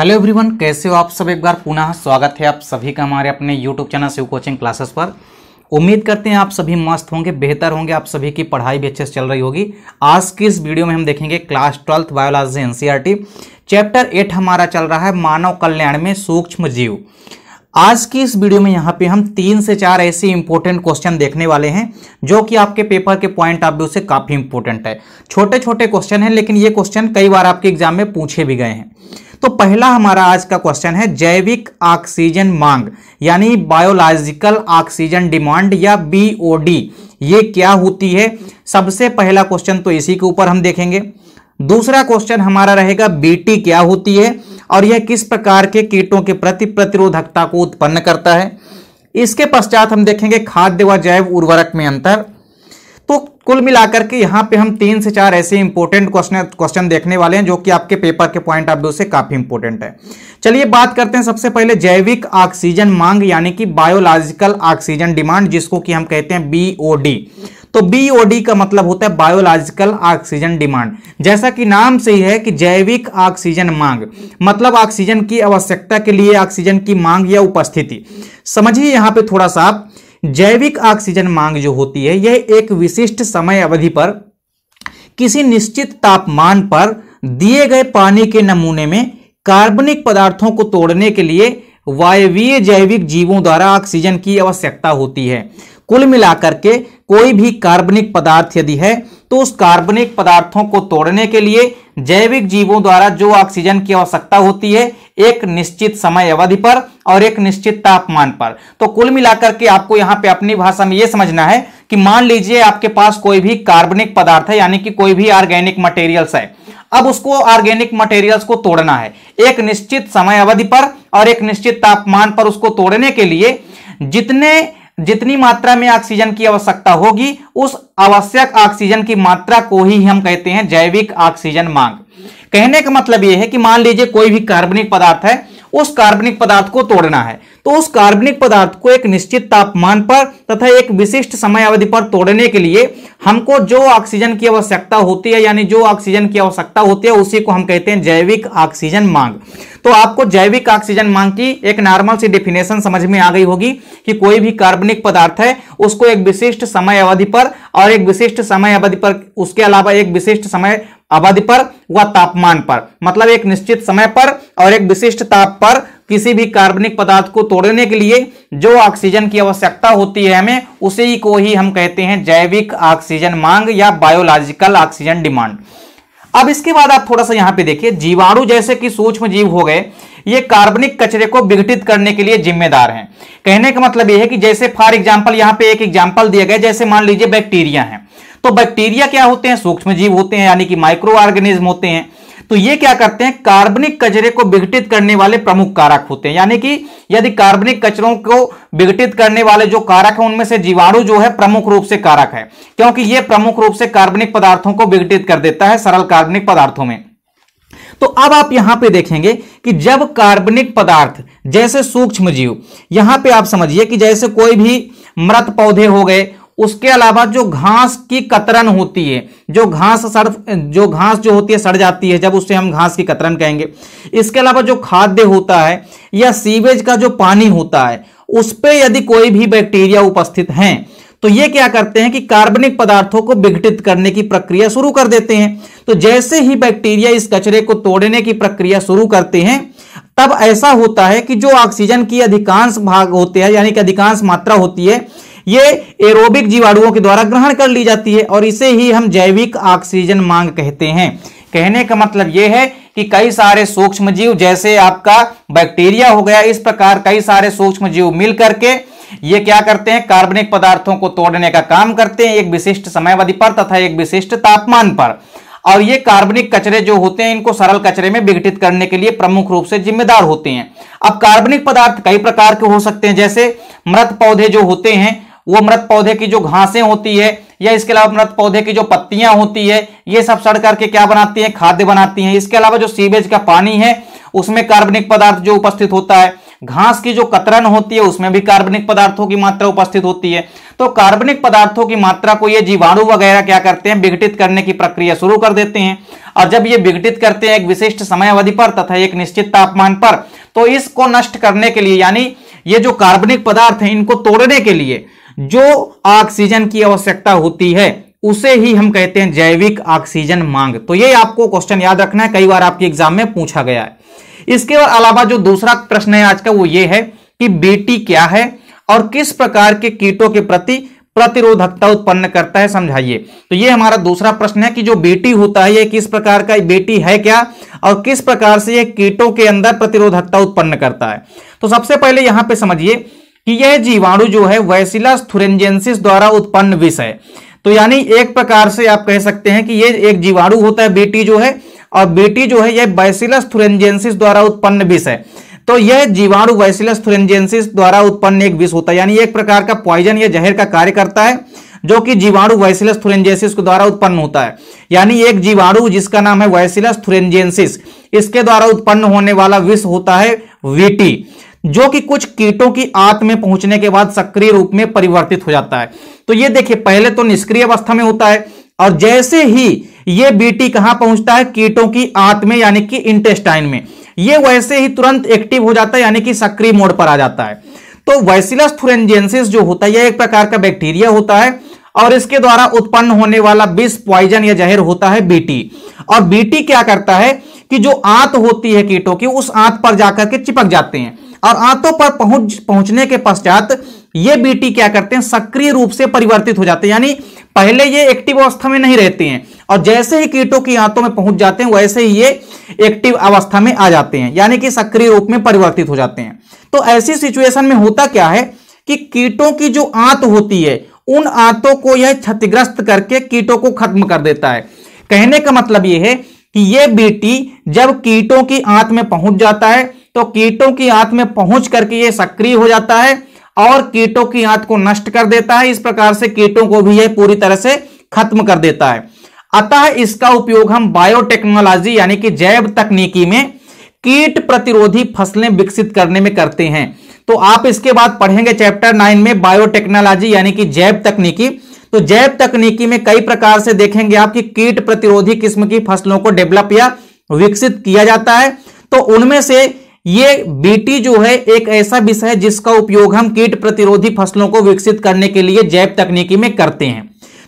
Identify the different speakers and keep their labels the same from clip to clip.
Speaker 1: hello everyone कैसे हो आप सब एक बार पुनः स्वागत है आप सभी का हमारे अपने YouTube channel Shiv coaching classes पर उम्मीद करते हैं आप सभी मस्त होंगे बेहतर होंगे आप सभी की पढ़ाई भी अच्छे से चल रही होगी आज की इस वीडियो में हम देखेंगे class twelfth biology NCERT chapter eight हमारा चल रहा है मानव कल्याण में सूक्ष्म जीव आज की इस वीडियो में यहाँ पे हम तीन से चार ऐसे इंपॉर्टेंट क्वेश्चन देखने वाले हैं जो कि आपके पेपर के पॉइंट ऑफ व्यू से काफ़ी इंपॉर्टेंट है छोटे छोटे क्वेश्चन हैं लेकिन ये क्वेश्चन कई बार आपके एग्जाम में पूछे भी गए हैं तो पहला हमारा आज का क्वेश्चन है जैविक ऑक्सीजन मांग यानी बायोलॉजिकल ऑक्सीजन डिमांड या बीओडी ये क्या होती है सबसे पहला क्वेश्चन तो इसी के ऊपर हम देखेंगे दूसरा क्वेश्चन हमारा रहेगा बी क्या होती है और यह किस प्रकार के कीटों के प्रति प्रतिरोधकता को उत्पन्न करता है इसके पश्चात हम देखेंगे खाद्य व जैव उर्वरक में अंतर कुल मिलाकर के यहाँ पे हम तीन से चार ऐसे इंपॉर्टेंट क्वेश्चन क्वेश्चन देखने वाले हैं जो कि आपके पेपर के पॉइंट ऑफ व्यू से काफी इंपॉर्टेंट है चलिए बात करते हैं सबसे पहले जैविक ऑक्सीजन मांग यानी कि बायोलॉजिकल ऑक्सीजन डिमांड जिसको कि हम कहते हैं बी तो बीओडी का मतलब होता है बायोलॉजिकल ऑक्सीजन डिमांड जैसा कि नाम से ही है कि जैविक ऑक्सीजन मांग मतलब ऑक्सीजन की आवश्यकता के लिए ऑक्सीजन की मांग या उपस्थिति समझिए यहां पे थोड़ा सा आप जैविक ऑक्सीजन मांग जो होती है यह एक विशिष्ट समय अवधि पर किसी निश्चित तापमान पर दिए गए पानी के नमूने में कार्बनिक पदार्थों को तोड़ने के लिए वायवीय जैविक जीवों द्वारा ऑक्सीजन की आवश्यकता होती है कुल मिलाकर के कोई भी कार्बनिक पदार्थ यदि है तो उस कार्बनिक पदार्थों को तोड़ने के लिए जैविक जीवों द्वारा जो ऑक्सीजन की आवश्यकता होती है एक निश्चित समय अवधि पर और एक निश्चित तापमान पर तो कुल मिलाकर के आपको यहां पे अपनी भाषा में यह समझना है कि मान लीजिए आपके पास कोई भी कार्बनिक पदार्थ है यानी कि कोई भी ऑर्गेनिक मटेरियल्स है अब उसको ऑर्गेनिक मटेरियल्स को तोड़ना है एक निश्चित समय अवधि पर और एक निश्चित तापमान पर उसको तोड़ने के लिए जितने जितनी मात्रा में ऑक्सीजन की आवश्यकता होगी उस आवश्यक ऑक्सीजन की मात्रा को ही हम कहते हैं जैविक ऑक्सीजन मांग कहने का मतलब यह है कि मान लीजिए कोई भी कार्बनिक पदार्थ है उस कार्बनिक पदार्थ को तोड़ना है तो उस कार्बनिक पदार्थ को एक निश्चित तापमान पर तथा एक विशिष्ट समय अवधि पर तोड़ने के लिए हमको जो ऑक्सीजन की आवश्यकता होती है यानी जो ऑक्सीजन की आवश्यकता होती है उसी को हम कहते हैं जैविक ऑक्सीजन मांग तो आपको जैविक ऑक्सीजन मांग की एक नॉर्मल सी डेफिनेशन समझ में आ गई होगी कि कोई भी कार्बनिक पदार्थ है उसको एक विशिष्ट समय अवधि पर और एक विशिष्ट समय अवधि पर उसके अलावा एक विशिष्ट समय अवधि पर व तापमान पर मतलब एक निश्चित समय पर और एक विशिष्ट ताप पर किसी भी कार्बनिक पदार्थ को तोड़ने के लिए जो ऑक्सीजन की आवश्यकता होती है हमें उसी को ही हम कहते हैं जैविक ऑक्सीजन मांग या बायोलॉजिकल ऑक्सीजन डिमांड अब इसके बाद आप थोड़ा सा यहां पे देखिए जीवाणु जैसे कि सूक्ष्म जीव हो गए ये कार्बनिक कचरे को विघटित करने के लिए जिम्मेदार हैं कहने का मतलब यह है कि जैसे फॉर एग्जाम्पल यहां पे एक एग्जाम्पल दिया गया जैसे मान लीजिए बैक्टीरिया है तो बैक्टीरिया क्या होते हैं सूक्ष्म जीव होते हैं यानी कि माइक्रो ऑर्गेनिज्म होते हैं तो ये क्या करते हैं कार्बनिक कचरे को विघटित करने वाले प्रमुख कारक होते हैं यानी कि यदि कार्बनिक कचरों को विघटित करने वाले जो कारक हैं उनमें से जीवाणु जो है प्रमुख रूप से कारक है क्योंकि ये प्रमुख रूप से कार्बनिक पदार्थों को विघटित कर देता है सरल कार्बनिक पदार्थों में तो अब आप यहां पे देखेंगे कि जब कार्बनिक पदार्थ जैसे सूक्ष्म जीव यहां पे आप समझिए कि जैसे कोई भी मृत पौधे हो गए उसके अलावा जो घास की कतरन होती है जो घास सड़ जो घास जो होती है सड़ जाती है जब उससे हम घास की कतरन कहेंगे इसके अलावा जो खाद्य होता है या सीवेज का जो पानी होता है उस पर यदि कोई भी बैक्टीरिया उपस्थित हैं तो ये क्या करते हैं कि कार्बनिक पदार्थों को विघटित करने की प्रक्रिया शुरू कर देते हैं तो जैसे ही बैक्टीरिया इस कचरे को तोड़ने की प्रक्रिया शुरू करते हैं तब ऐसा होता है कि जो ऑक्सीजन की अधिकांश भाग होते हैं यानी कि अधिकांश मात्रा होती है ये एरोबिक जीवाणुओं के द्वारा ग्रहण कर ली जाती है और इसे ही हम जैविक ऑक्सीजन मांग कहते हैं कहने का मतलब यह है कि कई सारे सूक्ष्म जीव जैसे आपका बैक्टीरिया हो गया इस प्रकार कई सारे सूक्ष्म जीव मिल करके ये क्या करते हैं कार्बनिक पदार्थों को तोड़ने का काम करते हैं एक विशिष्ट समयवधि पर तथा एक विशिष्ट तापमान पर और ये कार्बनिक कचरे जो होते हैं इनको सरल कचरे में विघटित करने के लिए प्रमुख रूप से जिम्मेदार होते हैं अब कार्बनिक पदार्थ कई प्रकार के हो सकते हैं जैसे मृत पौधे जो होते हैं वो मृत पौधे की जो घासें होती है या इसके अलावा मृत पौधे की जो पत्तियां होती है ये सब सड़ करके क्या बनाती है खाद्य बनाती है इसके अलावा जो सीवेज का पानी है उसमें कार्बनिक पदार्थ जो उपस्थित होता है घास की जो कतरन होती है उसमें भी कार्बनिक पदार्थों की मात्रा उपस्थित होती है तो कार्बनिक पदार्थों की मात्रा को ये जीवाणु वगैरह क्या करते हैं विघटित करने की प्रक्रिया शुरू कर देते हैं और जब ये विघटित करते हैं एक विशिष्ट समय अवधि पर तथा एक निश्चित तापमान पर तो इसको नष्ट करने के लिए यानी ये जो कार्बनिक पदार्थ है इनको तोड़ने के लिए जो ऑक्सीजन की आवश्यकता होती है उसे ही हम कहते हैं जैविक ऑक्सीजन मांग तो ये आपको क्वेश्चन याद रखना है कई बार आपके एग्जाम में पूछा गया है इसके अलावा जो दूसरा प्रश्न है आज का वो ये है कि बीटी क्या है और किस प्रकार के कीटों के प्रति प्रतिरोधकता उत्पन्न करता है समझाइए तो ये हमारा दूसरा प्रश्न है कि जो बेटी होता है ये किस प्रकार का बेटी है क्या और किस प्रकार से ये कीटों के अंदर प्रतिरोधकता उत्पन्न करता है तो सबसे पहले यहां पे समझिए कि यह जीवाणु जो है वैसिला थुरेंजेंसिस द्वारा उत्पन्न विष है तो यानी एक प्रकार से आप कह सकते हैं कि यह एक जीवाणु होता है बेटी जो है और बेटी जो है यह वैसिलस थुरेंजेंसिस द्वारा उत्पन्न विष है तो यह जीवाणु वैसिलस थुरेंजेंसिस द्वारा उत्पन्न एक विष होता है यानी एक प्रकार का पॉइजन या जहर का कार्य करता है जो कि जीवाणु वैसिलस थुरेंजेंसिस के द्वारा उत्पन्न होता है यानी एक जीवाणु जिसका नाम है वैसिलस थुरेंजेंसिस इसके द्वारा उत्पन्न होने वाला विष होता है वीटी जो कि कुछ कीटों की आंत में पहुंचने के बाद सक्रिय रूप में परिवर्तित हो जाता है तो ये देखिए पहले तो निष्क्रिय अवस्था में होता है और जैसे ही ये बीटी कहां पहुंचता है कीटों की आंत में यानी कि इंटेस्टाइन में ये वैसे ही तुरंत एक्टिव हो जाता है यानी कि सक्रिय मोड पर आ जाता है तो वैसिलस थुरेंजेंसिस जो होता है यह एक प्रकार का बैक्टीरिया होता है और इसके द्वारा उत्पन्न होने वाला विष पॉइजन या जहर होता है बीटी और बीटी क्या करता है कि जो आंत होती है कीटों की उस आंत पर जाकर के चिपक जाते हैं और आंतों पर पहुंच पहुंचने के पश्चात ये बीटी क्या करते हैं सक्रिय रूप से परिवर्तित हो जाते हैं यानी पहले ये एक्टिव अवस्था में नहीं रहते हैं और जैसे ही कीटों की आंतों में पहुंच जाते हैं वैसे ही ये एक्टिव अवस्था में आ जाते हैं यानी कि सक्रिय रूप में परिवर्तित हो जाते हैं तो ऐसी सिचुएशन में होता क्या है कि कीटों की जो आंत होती है उन आंतों को यह क्षतिग्रस्त करके कीटों को खत्म कर देता है कहने का मतलब यह है कि यह बीटी जब कीटों की आंत में पहुंच जाता है तो कीटों की आंत में पहुंच करके ये सक्रिय हो जाता है और कीटों की आंत को नष्ट कर देता है इस प्रकार से कीटों को भी यह पूरी तरह से खत्म कर देता है अतः इसका उपयोग हम बायोटेक्नोलॉजी यानी कि जैव तकनीकी में कीट प्रतिरोधी फसलें विकसित करने में करते हैं तो आप इसके बाद पढ़ेंगे चैप्टर नाइन में बायोटेक्नोलॉजी यानी कि जैव तकनीकी तो जैव तकनीकी में कई प्रकार से देखेंगे आप कि कीट प्रतिरोधी किस्म की फसलों को डेवलप या विकसित किया जाता है तो उनमें से ये बीटी जो है एक ऐसा विषय है जिसका उपयोग हम कीट प्रतिरोधी फसलों को विकसित करने के लिए जैव तकनीकी में करते हैं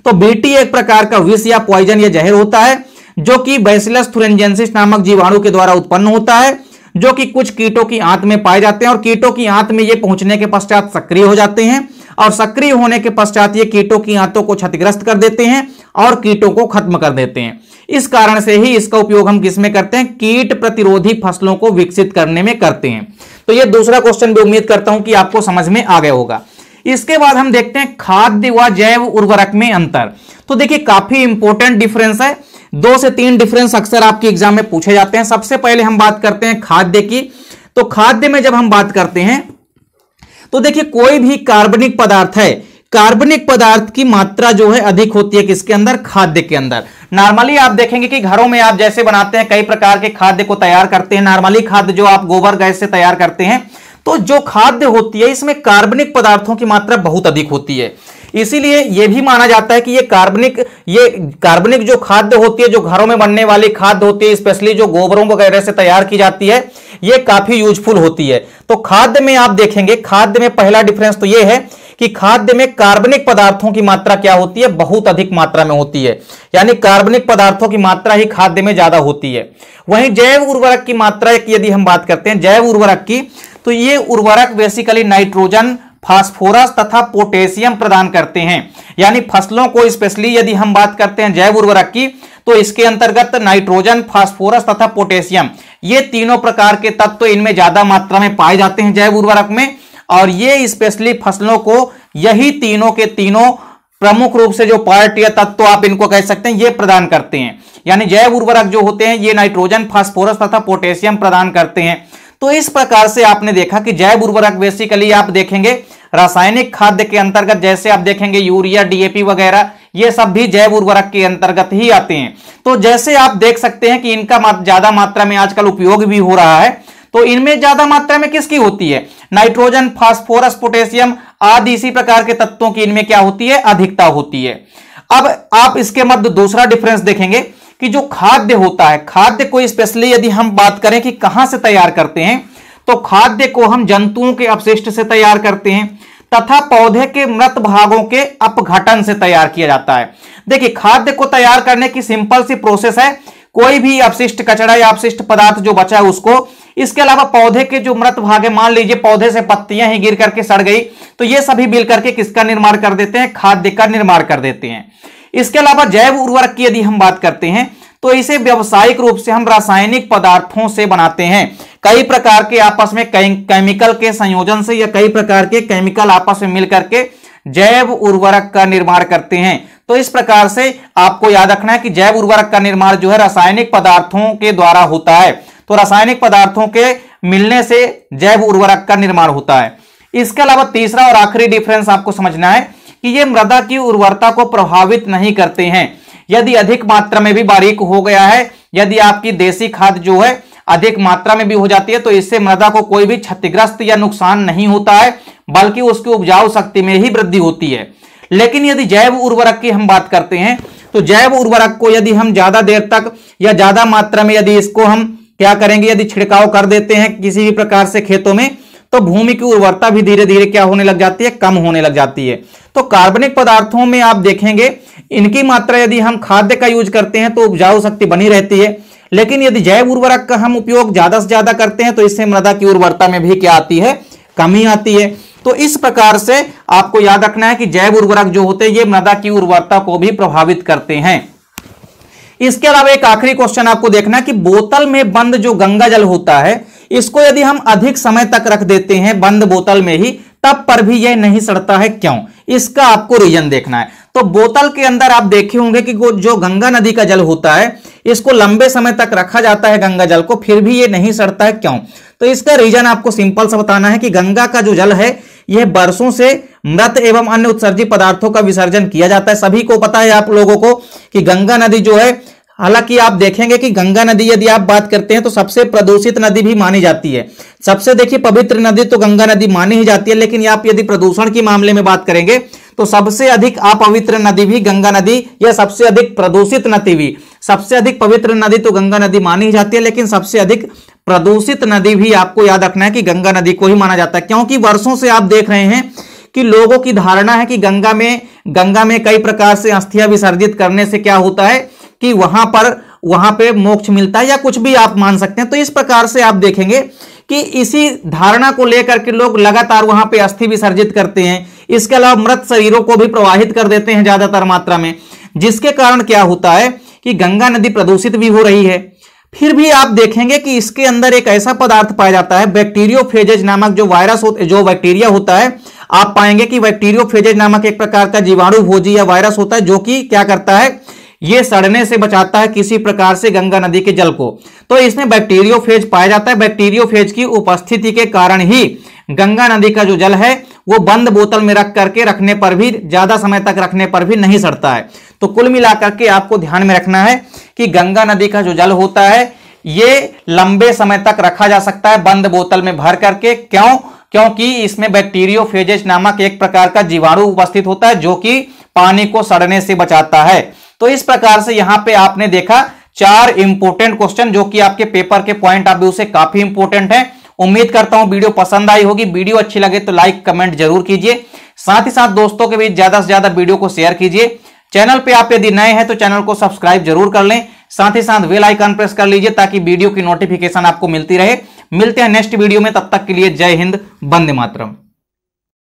Speaker 1: तो बीटी एक प्रकार का विष या पॉइजन या जहर होता है जो कि बैसिलस थुरेंजेंसिस नामक जीवाणु के द्वारा उत्पन्न होता है जो कि कुछ कीटों की आंत में पाए जाते हैं और कीटों की आंत में ये पहुंचने के पश्चात सक्रिय हो जाते हैं और सक्रिय होने के पश्चात ये कीटों की आंतों को क्षतिग्रस्त कर देते हैं और कीटों को खत्म कर देते हैं इस कारण से ही इसका उपयोग हम किसमें करते हैं कीट प्रतिरोधी फसलों को विकसित करने में करते हैं तो यह दूसरा क्वेश्चन भी उम्मीद करता हूं कि आपको समझ में आ गया होगा इसके बाद हम देखते हैं खाद्य व जैव उर्वरक में अंतर तो देखिए काफी इंपोर्टेंट डिफरेंस है दो से तीन डिफरेंस अक्सर आपके एग्जाम में पूछे जाते हैं सबसे पहले हम बात करते हैं खाद्य की तो खाद्य में जब हम बात करते हैं तो देखिए कोई भी कार्बनिक पदार्थ है कार्बनिक पदार्थ की मात्रा जो है अधिक होती है किसके अंदर खाद्य के अंदर नॉर्मली आप देखेंगे कि घरों में आप जैसे बनाते हैं कई प्रकार के खाद्य को तैयार करते हैं नॉर्मली खाद्य जो आप गोबर गैस से तैयार करते हैं तो जो खाद्य होती है इसमें कार्बनिक पदार्थों की मात्रा बहुत अधिक होती है इसीलिए यह भी माना जाता है कि ये कार्बनिक ये कार्बनिक जो खाद्य होती है जो घरों में बनने वाली खाद्य होती है स्पेशली जो गोबरों वगैरह से तैयार की जाती है ये काफी यूजफुल होती है तो खाद्य में आप देखेंगे खाद्य में पहला डिफरेंस तो ये है कि खाद्य में कार्बनिक पदार्थों की मात्रा क्या होती है बहुत अधिक मात्रा में होती है यानी कार्बनिक पदार्थों की मात्रा ही खाद्य में ज्यादा होती है वहीं जैव उर्वरक की मात्रा की यदि हम बात करते हैं जैव उर्वरक की तो ये उर्वरक बेसिकली नाइट्रोजन फास्फोरस तथा पोटेशियम प्रदान करते हैं यानी फसलों को स्पेशली यदि हम बात करते हैं जैव उर्वरक की तो इसके अंतर्गत नाइट्रोजन फास्फोरस तथा पोटेशियम ये तीनों प्रकार के तत्व तो इनमें ज्यादा मात्रा में पाए जाते हैं जैव उर्वरक में और ये स्पेशली फसलों को यही तीनों के तीनों प्रमुख रूप से जो पार्ट या तत्व तो आप इनको कह सकते हैं ये प्रदान करते हैं यानी जैव उर्वरक जो होते हैं ये नाइट्रोजन फास्फोरस तथा पोटेशियम प्रदान करते हैं तो इस प्रकार से आपने देखा कि जैव उर्वरक बेसिकली आप देखेंगे रासायनिक खाद्य के अंतर्गत जैसे आप देखेंगे यूरिया डीएपी वगैरह ये सब भी जैव उर्वरक के अंतर्गत ही आते हैं तो जैसे आप देख सकते हैं कि इनका ज्यादा मात्रा में आजकल उपयोग भी हो रहा है तो इनमें ज्यादा मात्रा में किसकी होती है नाइट्रोजन फास्फोरस पोटेशियम आदि इसी प्रकार के तत्वों की इनमें क्या होती है अधिकता होती है अब आप इसके मध्य दूसरा डिफरेंस देखेंगे कि जो खाद्य होता है खाद्य को स्पेशली यदि हम बात करें कि कहां से तैयार करते हैं तो खाद्य को हम जंतुओं के अपशिष्ट से तैयार करते हैं तथा पौधे के मृत भागों के अपघटन से तैयार किया जाता है देखिए खाद्य को तैयार करने की सिंपल सी प्रोसेस है कोई भी अपशिष्ट कचरा या अपशिष्ट पदार्थ जो बचा है उसको इसके अलावा पौधे के जो मृत भागे मान लीजिए पौधे से पत्तियां ही गिर करके सड़ गई तो ये सभी मिल करके किसका निर्माण कर देते हैं खाद्य का निर्माण कर देते हैं इसके अलावा जैव उर्वरक की यदि हम बात करते हैं तो इसे व्यवसायिक रूप से हम रासायनिक पदार्थों से बनाते हैं कई प्रकार के आपस में केमिकल के संयोजन से या कई प्रकार के केमिकल आपस में मिलकर के जैव उर्वरक का निर्माण करते हैं तो इस प्रकार से आपको याद रखना है कि जैव उर्वरक का निर्माण जो है रासायनिक पदार्थों के द्वारा होता है तो रासायनिक पदार्थों के मिलने से जैव उर्वरक का निर्माण होता है इसके अलावा तीसरा और आखिरी डिफरेंस आपको समझना है कि ये मृदा की उर्वरता को प्रभावित नहीं करते हैं यदि अधिक मात्रा में भी बारीक हो गया है यदि आपकी देसी खाद जो है अधिक मात्रा में भी हो जाती है तो इससे मृदा को कोई भी क्षतिग्रस्त या नुकसान नहीं होता है बल्कि उसकी उपजाऊ शक्ति में ही वृद्धि होती है लेकिन यदि जैव उर्वरक की हम बात करते हैं तो जैव उर्वरक को यदि हम ज्यादा देर तक या ज्यादा मात्रा में यदि इसको हम क्या करेंगे यदि छिड़काव कर देते हैं किसी भी प्रकार से खेतों में तो भूमि की उर्वरता भी धीरे धीरे क्या होने लग जाती है कम होने लग जाती है तो कार्बनिक पदार्थों में आप देखेंगे इनकी मात्रा यदि हम खाद्य का यूज करते हैं तो उपजाऊ शक्ति बनी रहती है लेकिन यदि जैव उर्वरक का हम उपयोग ज्यादा से ज्यादा करते हैं तो इससे मृदा की उर्वरता में भी क्या आती है कमी आती है तो इस प्रकार से आपको याद रखना है कि जैव उर्वरक जो होते हैं ये मृदा की उर्वरता को भी प्रभावित करते हैं इसके अलावा एक आखिरी क्वेश्चन आपको देखना कि बोतल में बंद जो गंगा जल होता है इसको यदि हम अधिक समय तक रख देते हैं बंद बोतल में ही तब पर भी यह नहीं सड़ता है क्यों इसका आपको रीजन देखना है तो बोतल के अंदर आप देखे होंगे कि जो गंगा नदी का जल होता है इसको लंबे समय तक रखा जाता है गंगा जल को फिर भी यह नहीं सड़ता है क्यों तो इसका रीजन आपको सिंपल सा बताना है कि गंगा का जो जल है यह बरसों से मृत एवं अन्य उत्सर्जित पदार्थों का विसर्जन किया जाता है सभी को पता है आप लोगों को कि गंगा नदी जो है हालांकि आप देखेंगे कि गंगा नदी यदि आप बात करते हैं तो सबसे प्रदूषित नदी भी मानी जाती है सबसे देखिए पवित्र नदी तो गंगा नदी मानी ही जाती है लेकिन आप यदि प्रदूषण के मामले में बात करेंगे तो सबसे अधिक अपवित्र नदी भी गंगा नदी या सबसे अधिक प्रदूषित नदी भी सबसे अधिक पवित्र नदी तो गंगा नदी मानी ही जाती है लेकिन सबसे अधिक प्रदूषित नदी भी आपको याद रखना है कि गंगा नदी को ही माना जाता है क्योंकि वर्षों से आप देख रहे हैं कि लोगों की धारणा है कि गंगा में गंगा में कई प्रकार से अस्थियां विसर्जित करने से क्या होता है कि वहां पर वहां पे मोक्ष मिलता है या कुछ भी आप मान सकते हैं तो इस प्रकार से आप देखेंगे कि इसी धारणा को लेकर के लोग लगातार वहां पे अस्थि विसर्जित करते हैं इसके अलावा मृत शरीरों को भी प्रवाहित कर देते हैं ज्यादातर मात्रा में जिसके कारण क्या होता है कि गंगा नदी प्रदूषित भी हो रही है फिर भी आप देखेंगे कि इसके अंदर एक ऐसा पदार्थ पाया जाता है बैक्टीरियोफेजेज नामक जो वायरस जो बैक्टीरिया होता है आप पाएंगे कि बैक्टीरियोफेजेज नामक एक प्रकार का जीवाणु भोजी या वायरस होता है जो कि क्या करता है ये सड़ने से बचाता है किसी प्रकार से गंगा नदी के जल को तो इसमें बैक्टीरियोफेज पाया जाता है बैक्टीरियोफेज की उपस्थिति के कारण ही गंगा नदी का जो जल है वो बंद बोतल में रख करके रखने पर भी ज्यादा समय तक रखने पर भी नहीं सड़ता है तो कुल मिलाकर के आपको ध्यान में रखना है कि गंगा नदी का जो जल होता है ये लंबे समय तक रखा जा सकता है बंद बोतल में भर करके क्यों क्योंकि इसमें बैक्टीरियोफेजेस नामक एक प्रकार का जीवाणु उपस्थित होता है जो कि पानी को सड़ने से बचाता है तो इस प्रकार से यहां पे आपने देखा चार इंपोर्टेंट क्वेश्चन जो कि आपके पेपर के पॉइंट ऑफ व्यू से काफी इंपोर्टेंट है उम्मीद करता हूं वीडियो पसंद आई होगी वीडियो अच्छी लगे तो लाइक कमेंट जरूर कीजिए साथ ही साथ दोस्तों के बीच ज्यादा से ज्यादा वीडियो को शेयर कीजिए चैनल पे आप यदि नए हैं तो चैनल को सब्सक्राइब जरूर कर लें साथ ही साथ वेल आइकन प्रेस कर लीजिए ताकि वीडियो की नोटिफिकेशन आपको मिलती रहे मिलते हैं नेक्स्ट वीडियो में तब तक के लिए जय हिंद बंदे मातरम